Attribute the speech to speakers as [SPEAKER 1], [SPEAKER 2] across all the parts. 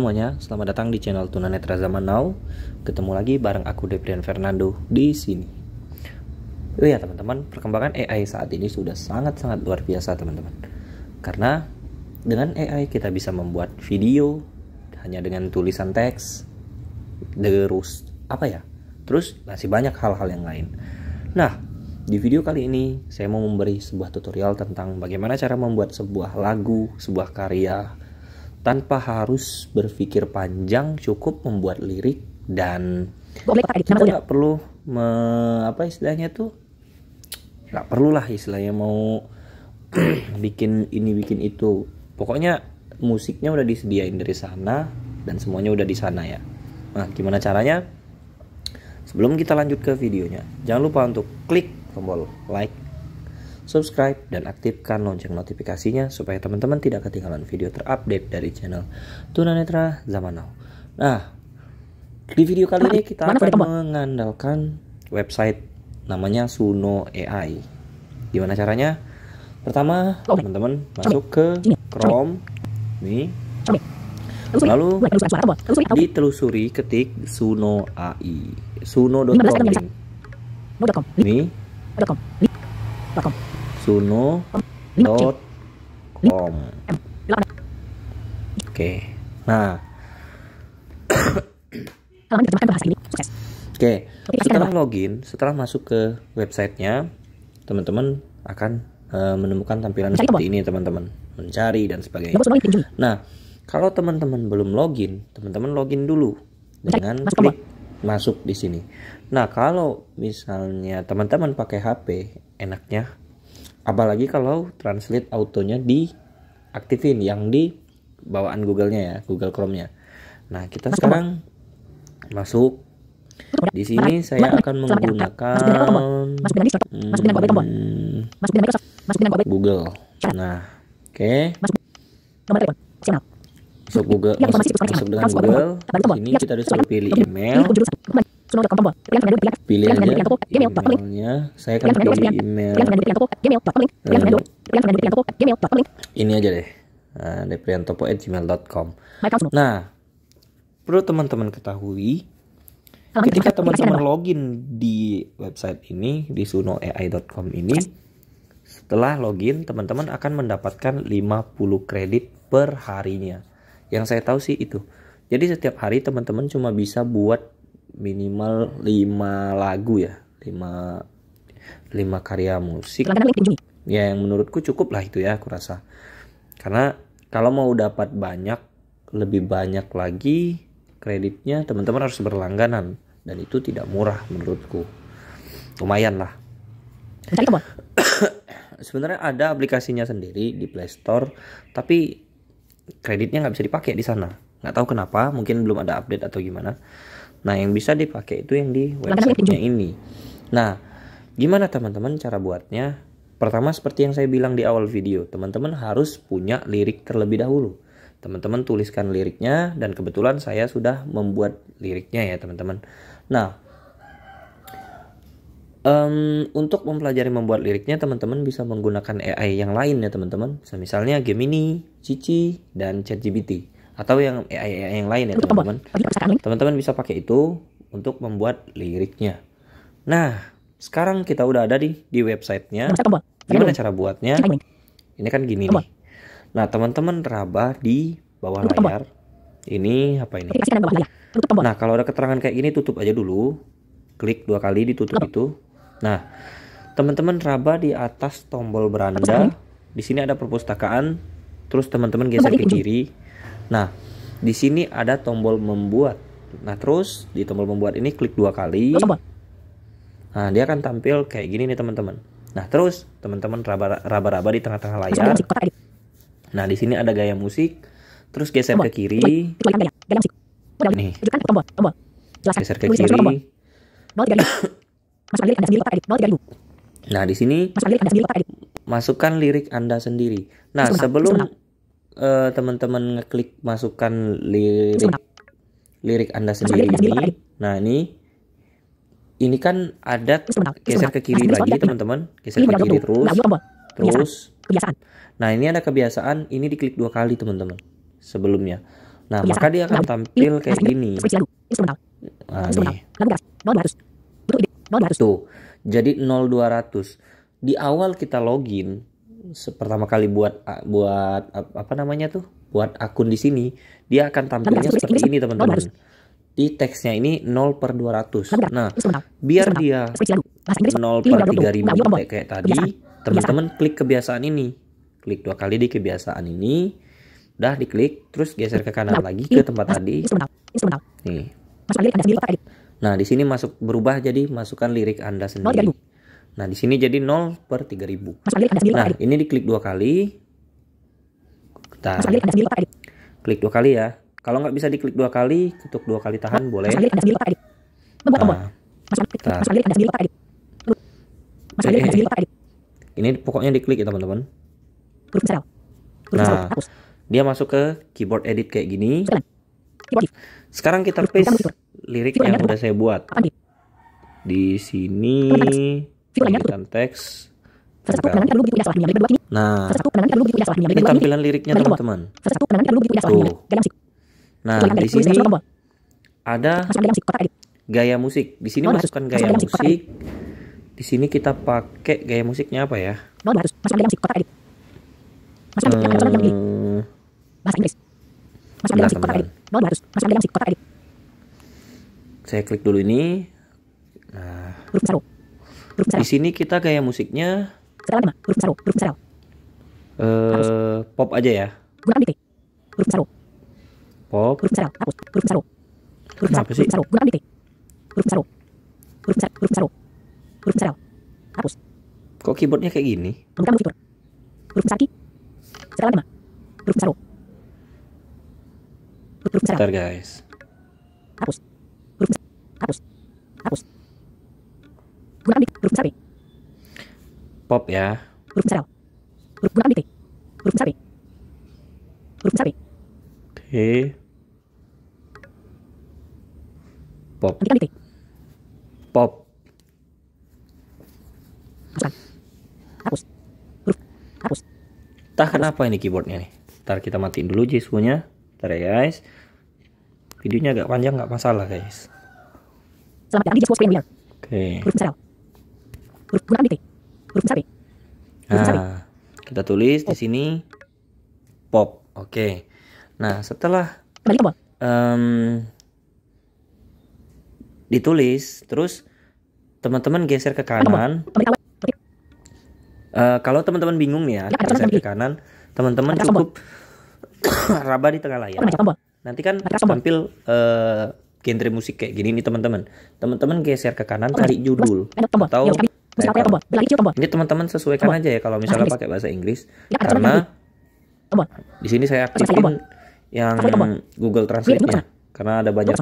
[SPEAKER 1] semuanya, selamat datang di channel Tunanetra Zaman Now. Ketemu lagi bareng aku Deprian Fernando di sini. Oh ya teman-teman, perkembangan AI saat ini sudah sangat-sangat luar biasa teman-teman. Karena dengan AI kita bisa membuat video hanya dengan tulisan teks, terus apa ya? Terus masih banyak hal-hal yang lain. Nah, di video kali ini saya mau memberi sebuah tutorial tentang bagaimana cara membuat sebuah lagu, sebuah karya tanpa harus berpikir panjang cukup membuat lirik dan
[SPEAKER 2] gitu. kita nggak
[SPEAKER 1] perlu me, apa istilahnya tuh nggak perlu lah istilahnya mau bikin ini bikin itu pokoknya musiknya udah disediain dari sana dan semuanya udah di sana ya nah gimana caranya sebelum kita lanjut ke videonya jangan lupa untuk klik tombol like subscribe, dan aktifkan lonceng notifikasinya supaya teman-teman tidak ketinggalan video terupdate dari channel Tunanetra Zaman Now. Nah, di video kali ini kita akan mengandalkan website namanya Suno AI. Gimana caranya? Pertama, teman-teman masuk ke Chrome. Nih. Lalu ditelusuri ketik Suno AI.
[SPEAKER 2] Suno.com.
[SPEAKER 1] Ini. .com suno Oke. oke nah oke okay. setelah login setelah masuk ke websitenya teman-teman akan uh, menemukan tampilan seperti ini teman-teman mencari dan sebagainya nah kalau teman-teman belum login teman-teman login dulu dengan klik masuk di sini. Nah, kalau misalnya teman-teman pakai HP, enaknya apalagi kalau translate autonya diaktifin yang di bawaan Google-nya ya Google Chrome-nya nah kita sekarang masuk di sini saya akan menggunakan Google nah oke okay. masuk Google masuk, dengan Google nah, iya, nah, ini iya, kita disuruh kan? pilih iya, email ini aja deh. Nah, Nah, perlu teman-teman ketahui ketika teman-teman login di website ini di sunoai.com ini setelah login teman-teman akan mendapatkan 50 kredit per harinya. Yang saya tahu sih itu. Jadi setiap hari teman-teman cuma bisa buat minimal 5 lagu ya 5 5 karya musik ya yang menurutku cukup lah itu ya aku rasa karena kalau mau dapat banyak lebih banyak lagi kreditnya teman-teman harus berlangganan dan itu tidak murah menurutku lumayan lah sebenarnya ada aplikasinya sendiri di Play Store tapi kreditnya nggak bisa dipakai di sana nggak tahu kenapa mungkin belum ada update atau gimana Nah, yang bisa dipakai itu yang di websitenya ini. Nah, gimana teman-teman cara buatnya? Pertama, seperti yang saya bilang di awal video, teman-teman harus punya lirik terlebih dahulu. Teman-teman tuliskan liriknya, dan kebetulan saya sudah membuat liriknya ya, teman-teman. Nah, um, untuk mempelajari membuat liriknya, teman-teman bisa menggunakan AI yang lain ya, teman-teman. Misalnya Gemini, Cici, dan ChatGPT atau yang eh, eh, eh, yang lain ya teman-teman. Teman-teman bisa pakai itu untuk membuat liriknya. Nah, sekarang kita udah ada di di websitenya. Gimana cara buatnya? Ini kan gini nih. Nah, teman-teman raba di bawah layar. Ini apa ini? Nah, kalau ada keterangan kayak gini tutup aja dulu. Klik dua kali ditutup itu. Nah, teman-teman raba di atas tombol beranda. Di sini ada perpustakaan. Terus teman-teman geser ke kiri Nah, di sini ada tombol membuat. Nah, terus di tombol membuat ini klik dua kali. Nah, dia akan tampil kayak gini nih, teman-teman. Nah, terus teman-teman raba-raba di tengah-tengah layar. Gitu? Nah, di sini ada gaya musik. Terus geser ke kiri.
[SPEAKER 2] Nih. Geser ke kiri.
[SPEAKER 1] Nah, di sini masukkan lirik Anda sendiri. Nah, sebelum uh, teman-teman ngeklik masukkan lirik lirik Anda sendiri ini. Nah, ini ini kan ada geser ke kiri lagi, teman-teman. Geser ke kiri terus. Terus Nah, ini ada kebiasaan, ini diklik dua kali, teman-teman. Sebelumnya. Nah, maka dia akan tampil kayak gini.
[SPEAKER 2] Nah, nih.
[SPEAKER 1] Tuh. Jadi 0200. Di awal kita login, pertama kali buat buat apa namanya tuh buat akun di sini dia akan tampilnya seperti ini teman-teman di teksnya ini 0 per 200 nah biar dia 0 per 3000 kayak tadi teman-teman klik kebiasaan ini klik dua kali di kebiasaan ini udah diklik terus geser ke kanan lagi ke tempat tadi nih nah di sini masuk berubah jadi masukkan lirik anda sendiri Nah, di sini jadi 0 per 3000. Nah, ini diklik dua kali. Kita klik dua kali ya. Kalau nggak bisa diklik dua kali, ketuk dua kali tahan boleh. Nah, ini pokoknya diklik ya teman-teman. Nah, dia masuk ke keyboard edit kayak gini. Sekarang kita paste lirik yang udah saya buat. Di sini tampilan teks Nah,
[SPEAKER 2] ini tampilan liriknya teman-teman.
[SPEAKER 1] Nah, di sini ada gaya musik. Di sini masukkan gaya musik. Di sini kita pakai gaya musiknya apa ya? Hmm. Saya klik dulu ini.
[SPEAKER 2] Nah. Di
[SPEAKER 1] sini kita kayak musiknya
[SPEAKER 2] Sekarang lima, huruf besar, huruf besar.
[SPEAKER 1] Eh, pop aja ya.
[SPEAKER 2] Gunakan Huruf besar. Pop. Huruf besar, hapus. Huruf besar. Huruf besar, huruf besar. Huruf besar. Huruf besar, huruf besar. Hapus.
[SPEAKER 1] Kok keyboardnya kayak gini?
[SPEAKER 2] fitur. Huruf besar ki. Huruf besar. Huruf besar. Bentar guys. Hapus. Huruf besar. Hapus. Hapus. Gunakan titik. Huruf besar P. Pop ya. Huruf besar L. Huruf gunakan titik. Huruf besar P. Huruf besar P.
[SPEAKER 1] T. Pop. Hentikan titik. Pop. Hapuskan. Hapus. Huruf. Hapus. Entah kenapa ini keyboardnya nih. Ntar kita matiin dulu JSU-nya. Ntar ya guys. Videonya agak panjang nggak masalah guys.
[SPEAKER 2] Selamat datang di JSU Premier. Oke. Okay. Huruf besar L. Huruf gunakan titik. Huruf besar
[SPEAKER 1] besar B. Nah, kita tulis di sini pop. Oke. Okay. Nah, setelah kembali tombol. Um, ditulis terus teman-teman geser ke kanan. Uh, kalau teman-teman bingung nih ya, geser ke kanan, teman-teman cukup raba di tengah layar. Nanti kan tampil uh, genre musik kayak gini nih teman-teman. Teman-teman geser ke kanan cari judul atau kecil tombol. Ini teman-teman sesuaikan tombol. aja ya kalau misalnya pakai bahasa Inggris. Ya, karena tombol. di sini saya aktifin yang Google Translate-nya karena ada banyak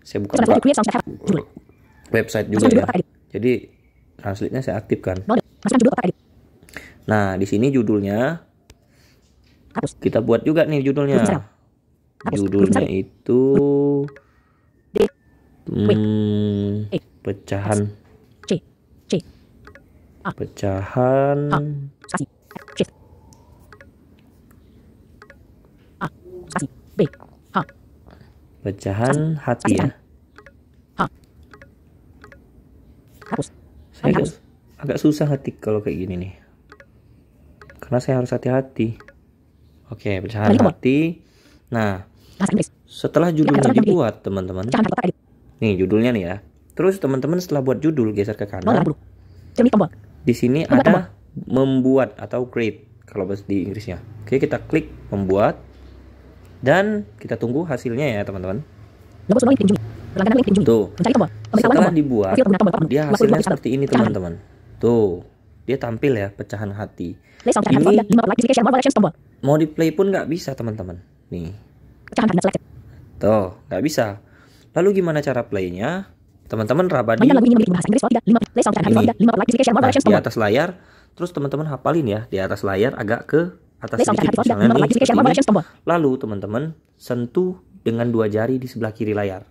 [SPEAKER 1] saya buka website juga ya. Jadi translate-nya saya aktifkan. Nah, di sini judulnya kita buat juga nih judulnya. Judulnya itu hmm, pecahan Ah. pecahan ah. Ah. pecahan hati ya saya agak, agak susah ngetik kalau kayak gini nih karena saya harus hati-hati oke pecahan hati nah setelah judulnya dibuat teman-teman nih judulnya nih ya terus teman-teman setelah buat judul geser ke kanan di sini apa, ada apa? membuat atau create kalau bahasa di Inggrisnya. Oke, kita klik membuat dan kita tunggu hasilnya ya, teman-teman.
[SPEAKER 2] Tuh. Setelah dibuat,
[SPEAKER 1] dia hasilnya seperti ini, teman-teman. Tuh, dia tampil ya pecahan hati. Ini mau di play pun nggak bisa, teman-teman. Nih. Tuh, nggak bisa. Lalu gimana cara playnya? teman-teman Rabadi ini
[SPEAKER 2] nah, di atas
[SPEAKER 1] layar terus teman-teman hafalin ya di atas layar agak ke atas sedikit lalu teman-teman sentuh dengan dua jari di sebelah kiri layar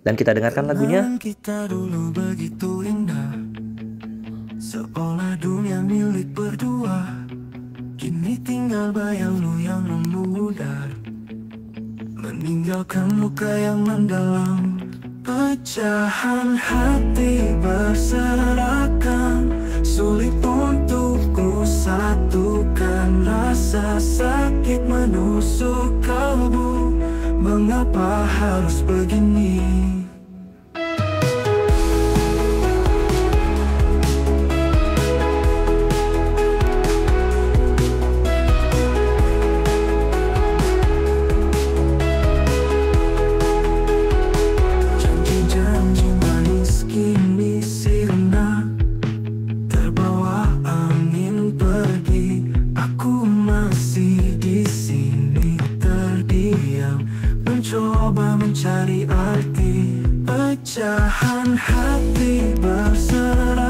[SPEAKER 1] dan kita dengarkan lagunya
[SPEAKER 3] kita dulu begitu indah seolah dunia milik berdua kini tinggal bayang lu yang memudar Meninggalkan luka yang mendalam Pecahan hati berserakan Sulit untuk ku satukan Rasa sakit menusuk kalbu Mengapa harus begini? mencoba mencari arti Pecahan hati berserah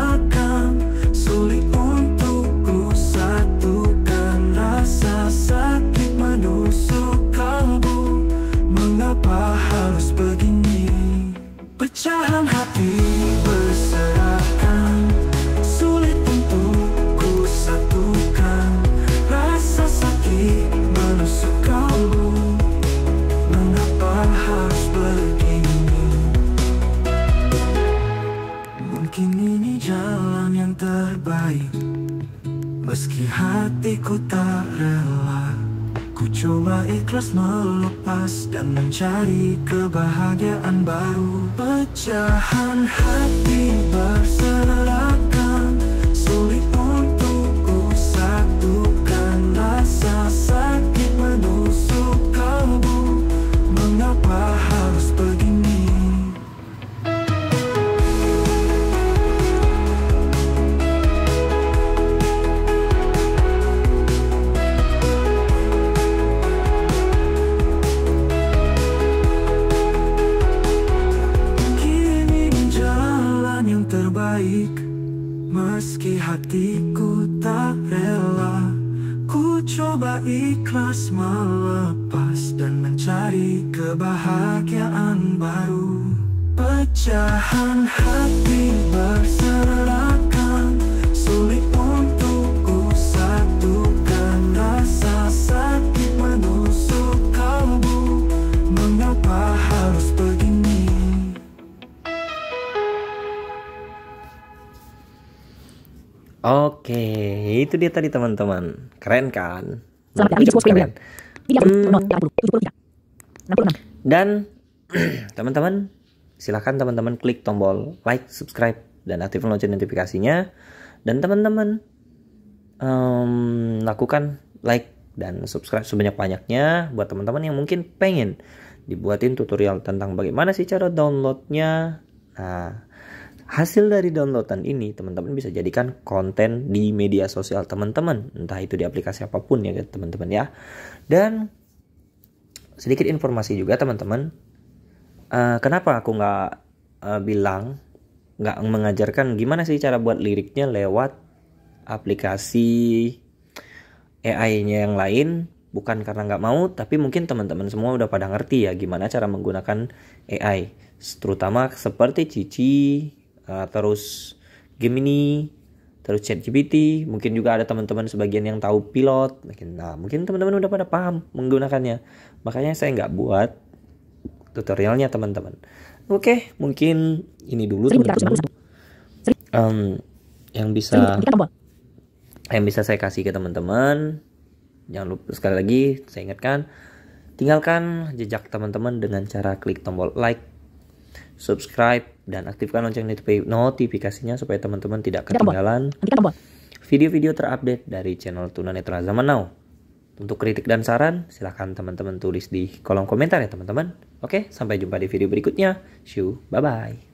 [SPEAKER 3] melepas dan mencari kebahagiaan baru Pecahan hati bersama baik Meski hatiku tak rela Ku coba ikhlas melepas Dan mencari kebahagiaan baru Pecahan hati berserat.
[SPEAKER 1] Oke, itu dia tadi teman-teman. Keren kan?
[SPEAKER 3] Keren.
[SPEAKER 2] Hmm.
[SPEAKER 1] Dan teman-teman, silahkan teman-teman klik tombol like, subscribe, dan aktifkan lonceng notifikasinya. Dan teman-teman, um, lakukan like dan subscribe sebanyak-banyaknya buat teman-teman yang mungkin pengen dibuatin tutorial tentang bagaimana sih cara downloadnya. Nah, Hasil dari downloadan ini teman-teman bisa jadikan konten di media sosial teman-teman, entah itu di aplikasi apapun ya teman-teman ya. Dan sedikit informasi juga teman-teman, uh, kenapa aku nggak uh, bilang nggak mengajarkan gimana sih cara buat liriknya lewat aplikasi AI-nya yang lain? Bukan karena nggak mau, tapi mungkin teman-teman semua udah pada ngerti ya gimana cara menggunakan AI, terutama seperti Cici, Ah, terus Gemini terus ChatGPT mungkin juga ada teman-teman sebagian yang tahu pilot mungkin nah mungkin teman-teman udah pada paham menggunakannya makanya saya nggak buat tutorialnya teman-teman oke mungkin ini dulu teman-teman um, yang bisa yang bisa saya kasih ke teman-teman jangan lupa sekali lagi saya ingatkan tinggalkan jejak teman-teman dengan cara klik tombol like subscribe dan aktifkan lonceng notifikasinya supaya teman-teman tidak ketinggalan video-video terupdate dari channel Tunanetra Zaman Now. Untuk kritik dan saran, silahkan teman-teman tulis di kolom komentar ya teman-teman. Oke, sampai jumpa di video berikutnya. See you, bye-bye.